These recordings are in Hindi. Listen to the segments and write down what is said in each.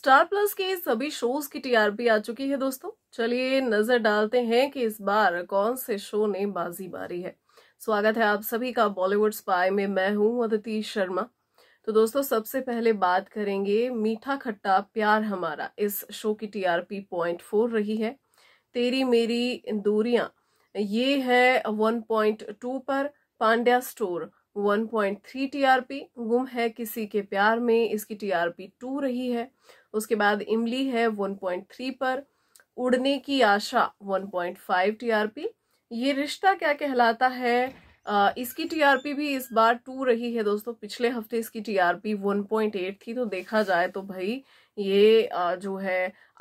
स्टार प्लस के सभी शोज की टीआरपी आ चुकी है दोस्तों चलिए नजर डालते हैं कि इस बार कौन से शो ने बाजी मारी है स्वागत है आप सभी का बॉलीवुड स्पाई में मैं हूं अदिति शर्मा तो दोस्तों सबसे पहले बात करेंगे मीठा खट्टा प्यार हमारा इस शो की टीआरपी पॉइंट फोर रही है तेरी मेरी दूरियां ये है वन पॉइंट टू पर पांड्या स्टोर 1.3 टीआरपी गुम है किसी के प्यार में इसकी टीआरपी टू रही है उसके बाद इमली है 1.3 पर उड़ने की आशा 1.5 टीआरपी ये रिश्ता क्या कहलाता है आ, इसकी टीआरपी भी इस बार टू रही है दोस्तों पिछले हफ्ते इसकी टीआरपी 1.8 थी तो देखा जाए तो भाई ये जो है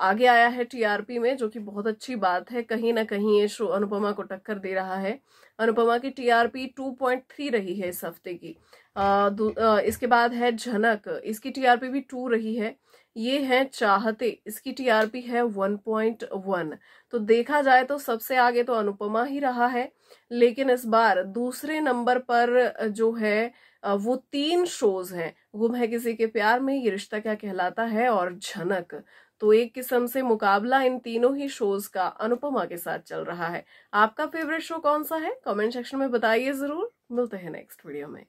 आगे आया है टीआरपी में जो कि बहुत अच्छी बात है कहीं ना कहीं ये शो अनुपमा को टक्कर दे रहा है अनुपमा की टीआरपी 2.3 रही है इस हफ्ते की आ, आ, इसके बाद है झनक इसकी टीआरपी भी टू रही है ये है चाहते इसकी टीआरपी है 1.1 तो देखा जाए तो सबसे आगे तो अनुपमा ही रहा है लेकिन इस बार दूसरे नंबर पर जो है वो तीन शोज हैं गुम है किसी के प्यार में ये रिश्ता क्या कहलाता है और झनक तो एक किस्म से मुकाबला इन तीनों ही शोज का अनुपमा के साथ चल रहा है आपका फेवरेट शो कौन सा है कमेंट सेक्शन में बताइए जरूर मिलते हैं नेक्स्ट वीडियो में